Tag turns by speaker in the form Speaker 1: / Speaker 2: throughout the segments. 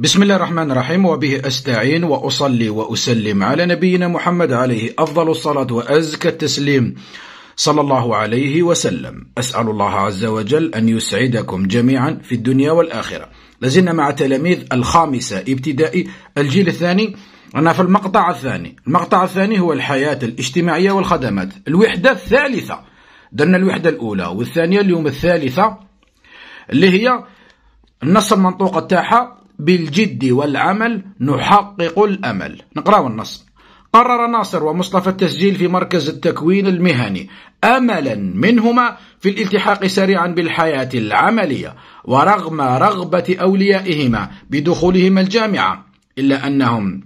Speaker 1: بسم الله الرحمن الرحيم وبه استعين واصلي واسلم على نبينا محمد عليه افضل الصلاه وازكى التسليم صلى الله عليه وسلم اسال الله عز وجل ان يسعدكم جميعا في الدنيا والاخره لازلنا مع تلاميذ الخامسه ابتدائي الجيل الثاني أنا في المقطع الثاني المقطع الثاني هو الحياة الاجتماعية والخدمات الوحدة الثالثة درنا الوحدة الأولى والثانية اليوم الثالثة اللي هي النص المنطوقة تاعها بالجد والعمل نحقق الأمل نقرأ النص قرر ناصر ومصطفى التسجيل في مركز التكوين المهني املا منهما في الالتحاق سريعا بالحياه العمليه ورغم رغبه اوليائهما بدخولهما الجامعه الا انهم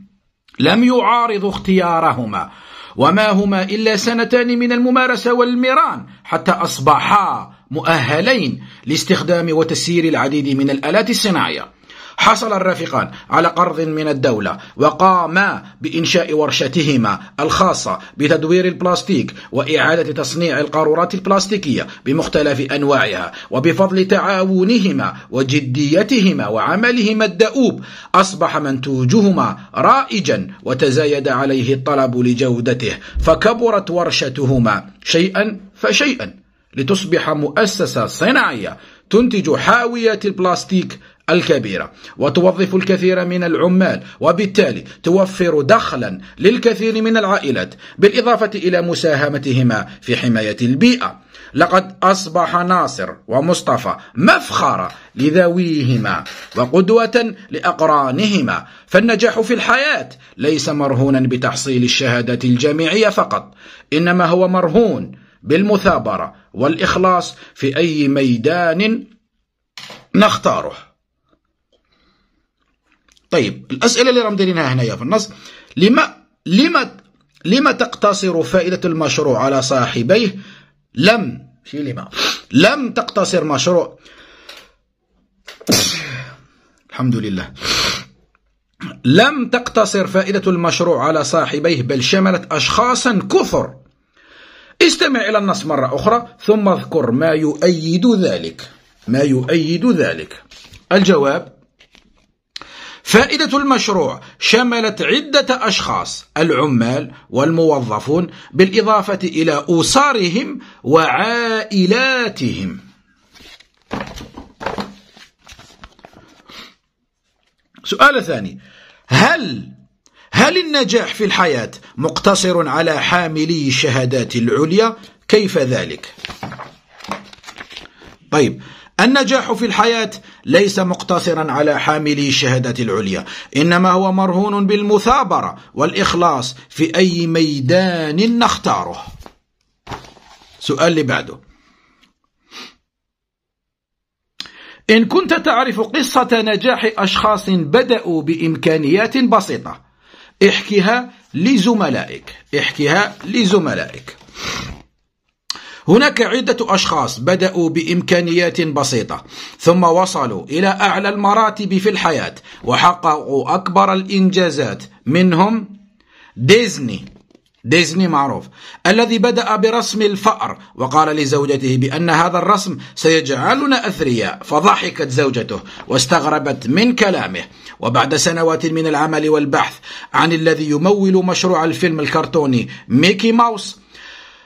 Speaker 1: لم يعارضوا اختيارهما وما هما الا سنتان من الممارسه والمران حتى اصبحا مؤهلين لاستخدام وتسيير العديد من الالات الصناعيه حصل الرفيقان على قرض من الدولة وقاما بإنشاء ورشتهما الخاصة بتدوير البلاستيك وإعادة تصنيع القارورات البلاستيكية بمختلف أنواعها وبفضل تعاونهما وجديتهما وعملهما الدؤوب أصبح منتوجهما رائجا وتزايد عليه الطلب لجودته فكبرت ورشتهما شيئا فشيئا لتصبح مؤسسة صناعية تنتج حاوية البلاستيك الكبيرة وتوظف الكثير من العمال وبالتالي توفر دخلا للكثير من العائلات بالإضافة إلى مساهمتهما في حماية البيئة لقد أصبح ناصر ومصطفى مفخرة لذويهما وقدوة لأقرانهما فالنجاح في الحياة ليس مرهونا بتحصيل الشهادات الجامعية فقط إنما هو مرهون بالمثابرة والإخلاص في أي ميدان نختاره طيب الأسئلة اللي راهم دايرينها هنايا في النص لما لما لما تقتصر فائدة المشروع على صاحبيه لم شي لما لم تقتصر مشروع الحمد لله لم تقتصر فائدة المشروع على صاحبيه بل شملت أشخاصا كثر استمع إلى النص مرة أخرى ثم اذكر ما يؤيد ذلك ما يؤيد ذلك الجواب فائدة المشروع شملت عدة أشخاص العمال والموظفون بالإضافة إلى أسرهم وعائلاتهم سؤال ثاني هل هل النجاح في الحياة مقتصر على حاملي الشهادات العليا كيف ذلك طيب النجاح في الحياة ليس مقتصرا على حاملي الشهادة العليا إنما هو مرهون بالمثابرة والإخلاص في أي ميدان نختاره سؤال اللي بعده إن كنت تعرف قصة نجاح أشخاص بدأوا بإمكانيات بسيطة احكيها لزملائك احكيها لزملائك هناك عدة أشخاص بدأوا بإمكانيات بسيطة ثم وصلوا إلى أعلى المراتب في الحياة وحققوا أكبر الإنجازات منهم ديزني ديزني معروف الذي بدأ برسم الفأر وقال لزوجته بأن هذا الرسم سيجعلنا أثرياء فضحكت زوجته واستغربت من كلامه وبعد سنوات من العمل والبحث عن الذي يمول مشروع الفيلم الكرتوني ميكي ماوس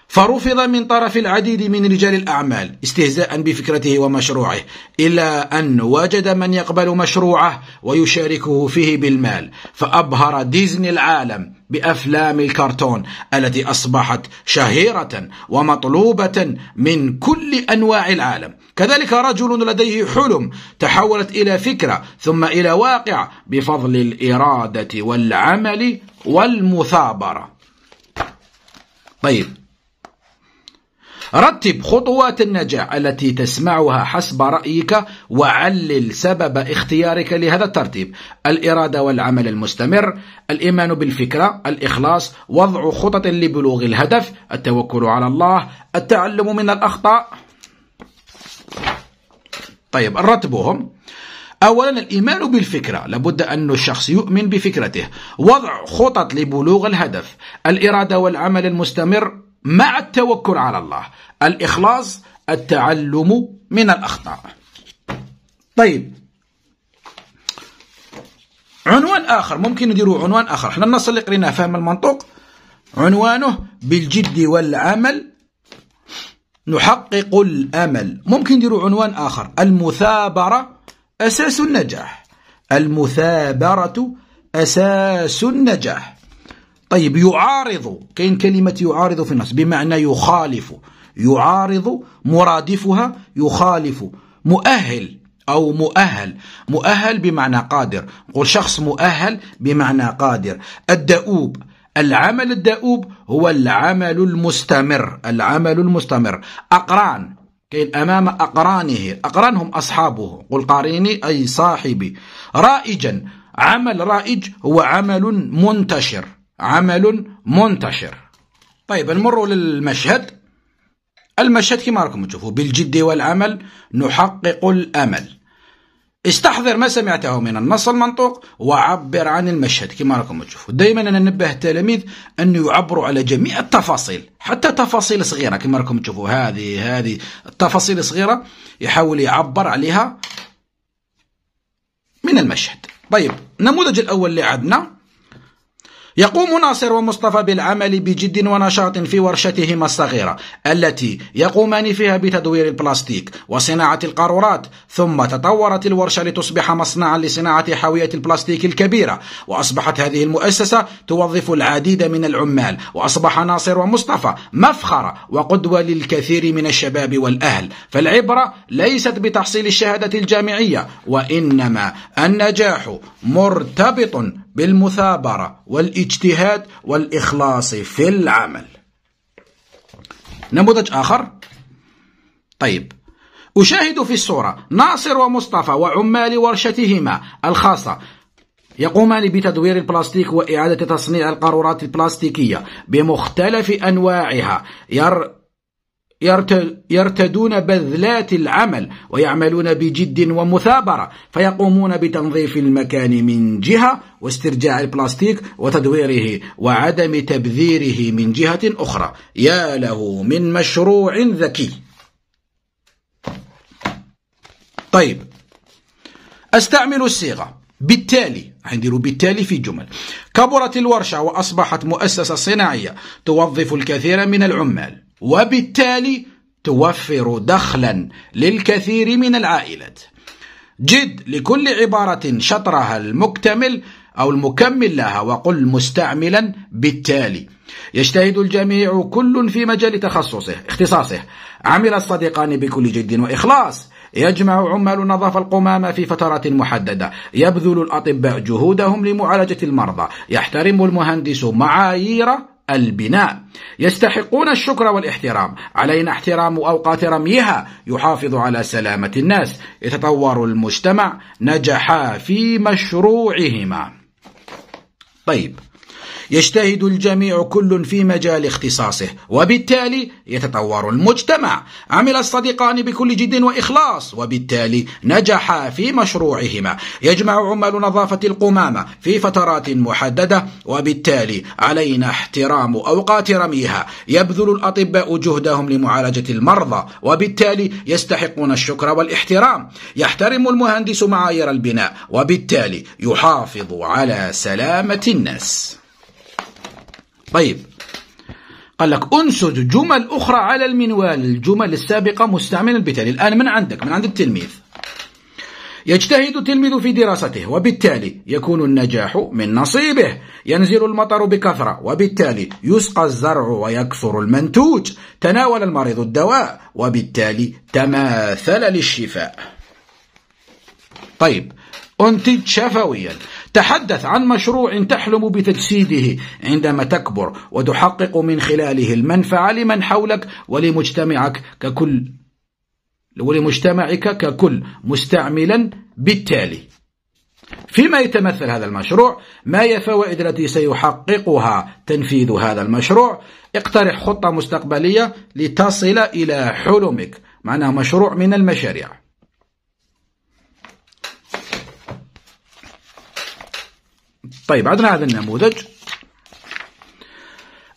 Speaker 1: فرفض من طرف العديد من رجال الأعمال استهزاء بفكرته ومشروعه إلا أن وجد من يقبل مشروعه ويشاركه فيه بالمال فأبهر ديزني العالم بأفلام الكرتون التي أصبحت شهيرة ومطلوبة من كل أنواع العالم كذلك رجل لديه حلم تحولت إلى فكرة ثم إلى واقع بفضل الإرادة والعمل والمثابرة طيب رتب خطوات النجاح التي تسمعها حسب رأيك وعلل سبب اختيارك لهذا الترتيب الإرادة والعمل المستمر الإيمان بالفكرة الإخلاص وضع خطط لبلوغ الهدف التوكل على الله التعلم من الأخطاء طيب نرتبهم أولا الإيمان بالفكرة لابد أن الشخص يؤمن بفكرته وضع خطط لبلوغ الهدف الإرادة والعمل المستمر مع التوكل على الله الإخلاص التعلم من الأخطاء طيب عنوان آخر ممكن نديروا عنوان آخر احنا النص اللي قريناه فهم المنطوق عنوانه بالجد والعمل نحقق الأمل ممكن نديروا عنوان آخر المثابرة أساس النجاح المثابرة أساس النجاح طيب يعارض كاين كلمة يعارض في النص بمعنى يخالف يعارض مرادفها يخالف مؤهل أو مؤهل مؤهل بمعنى قادر قل شخص مؤهل بمعنى قادر الدؤوب العمل الدؤوب هو العمل المستمر العمل المستمر أقران كاين أمام أقرانه أقران هم أصحابه قل قاريني أي صاحبي رائجا عمل رائج هو عمل منتشر عمل منتشر طيب نمروا للمشهد المشهد كما راكم تشوفوا بالجد والعمل نحقق الأمل استحضر ما سمعته من النص المنطوق وعبر عن المشهد كما راكم تشوفوا دائما انا ننبه التلاميذ ان يعبروا على جميع التفاصيل حتى تفاصيل صغيره كما راكم تشوفوا هذه هذه التفاصيل الصغيره يحاول يعبر عليها من المشهد طيب النموذج الاول اللي عندنا يقوم ناصر ومصطفى بالعمل بجد ونشاط في ورشتهما الصغيرة التي يقومان فيها بتدوير البلاستيك وصناعة القارورات ثم تطورت الورشة لتصبح مصنعا لصناعة حاوية البلاستيك الكبيرة وأصبحت هذه المؤسسة توظف العديد من العمال وأصبح ناصر ومصطفى مفخرة وقدوة للكثير من الشباب والأهل فالعبرة ليست بتحصيل الشهادة الجامعية وإنما النجاح مرتبط بالمثابرة والاجتهاد والإخلاص في العمل نموذج آخر طيب أشاهد في الصورة ناصر ومصطفى وعمال ورشتهما الخاصة يقومان بتدوير البلاستيك وإعادة تصنيع القارورات البلاستيكية بمختلف أنواعها ير يرتدون بذلات العمل ويعملون بجد ومثابرة فيقومون بتنظيف المكان من جهة واسترجاع البلاستيك وتدويره وعدم تبذيره من جهة أخرى يا له من مشروع ذكي طيب استعمل الصيغة بالتالي حنديروا بالتالي في جمل كبرت الورشة وأصبحت مؤسسة صناعية توظف الكثير من العمال وبالتالي توفر دخلا للكثير من العائلات جد لكل عبارة شطرها المكتمل أو المكمل لها وقل مستعملا بالتالي يجتهد الجميع كل في مجال تخصصه اختصاصه عمل الصديقان بكل جد وإخلاص يجمع عمال نظافة القمامة في فترات محددة يبذل الأطباء جهودهم لمعالجة المرضى يحترم المهندس معايير البناء يستحقون الشكر والاحترام علينا احترام أوقات رميها يحافظ على سلامة الناس يتطور المجتمع نجحا في مشروعهما طيب يجتهد الجميع كل في مجال اختصاصه وبالتالي يتطور المجتمع عمل الصديقان بكل جد وإخلاص وبالتالي نجحا في مشروعهما يجمع عمال نظافة القمامة في فترات محددة وبالتالي علينا احترام أوقات رميها يبذل الأطباء جهدهم لمعالجة المرضى وبالتالي يستحقون الشكر والاحترام يحترم المهندس معايير البناء وبالتالي يحافظ على سلامة الناس طيب قال لك أنسج جمل أخرى على المنوال الجمل السابقة مستعملا بالتالي الآن من عندك من عند التلميذ يجتهد التلميذ في دراسته وبالتالي يكون النجاح من نصيبه ينزل المطر بكثرة وبالتالي يسقى الزرع ويكثر المنتوج تناول المريض الدواء وبالتالي تماثل للشفاء طيب أنتج شفويا تحدث عن مشروع تحلم بتجسيده عندما تكبر وتحقق من خلاله المنفعة لمن حولك ولمجتمعك ككل ولمجتمعك ككل مستعملا بالتالي فيما يتمثل هذا المشروع ما هي الفوائد التي سيحققها تنفيذ هذا المشروع اقترح خطة مستقبلية لتصل إلى حلمك معناها مشروع من المشاريع طيب عدنا هذا النموذج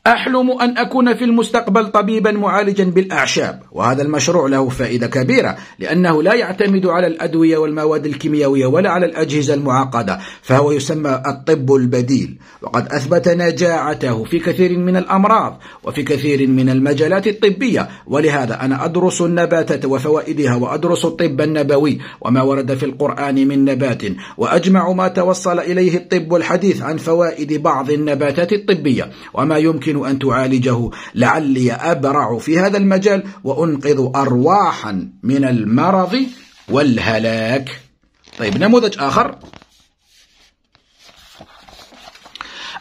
Speaker 1: أحلم أن أكون في المستقبل طبيبا معالجا بالأعشاب وهذا المشروع له فائدة كبيرة لأنه لا يعتمد على الأدوية والمواد الكيميائية ولا على الأجهزة المعقدة فهو يسمى الطب البديل وقد أثبت نجاعته في كثير من الأمراض وفي كثير من المجالات الطبية ولهذا أنا أدرس النباتة وفوائدها وأدرس الطب النبوي وما ورد في القرآن من نبات وأجمع ما توصل إليه الطب الحديث عن فوائد بعض النباتات الطبية وما يمكن يمكن أن تعالجه لعلي أبرع في هذا المجال وأنقذ أرواحا من المرض والهلاك طيب نموذج آخر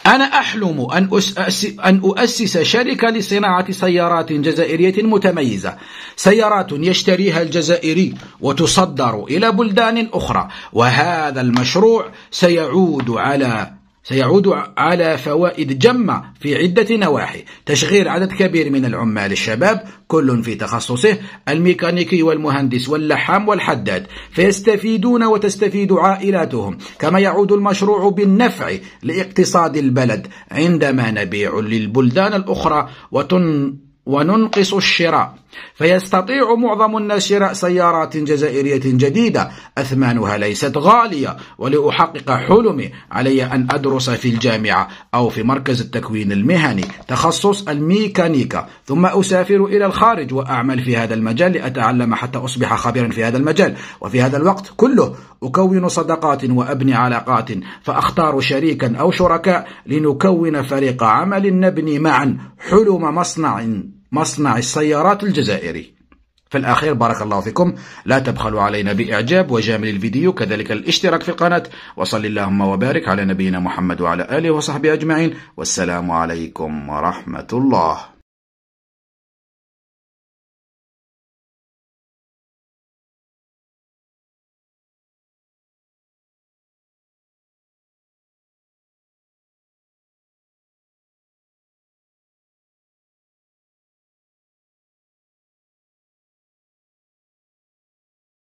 Speaker 1: أنا أحلم أن أسأس أن أؤسس شركة لصناعة سيارات جزائرية متميزة، سيارات يشتريها الجزائري وتصدر إلى بلدان أخرى، وهذا المشروع سيعود على سيعود على فوائد جمة في عدة نواحي تشغيل عدد كبير من العمال الشباب كل في تخصصه الميكانيكي والمهندس واللحام والحداد فيستفيدون وتستفيد عائلاتهم كما يعود المشروع بالنفع لاقتصاد البلد عندما نبيع للبلدان الأخرى وتن وننقص الشراء فيستطيع معظم الناس شراء سيارات جزائرية جديدة أثمانها ليست غالية ولأحقق حلمي علي أن أدرس في الجامعة أو في مركز التكوين المهني تخصص الميكانيكا ثم أسافر إلى الخارج وأعمل في هذا المجال لأتعلم حتى أصبح خبيرا في هذا المجال وفي هذا الوقت كله أكون صداقات وأبني علاقات فأختار شريكا أو شركاء لنكون فريق عمل نبني معا حلم مصنع مصنع السيارات الجزائري في الأخير بارك الله فيكم لا تبخلوا علينا بإعجاب وجامل الفيديو كذلك الاشتراك في القناة وصل اللهم وبارك على نبينا محمد وعلى آله وصحبه أجمعين والسلام عليكم ورحمة الله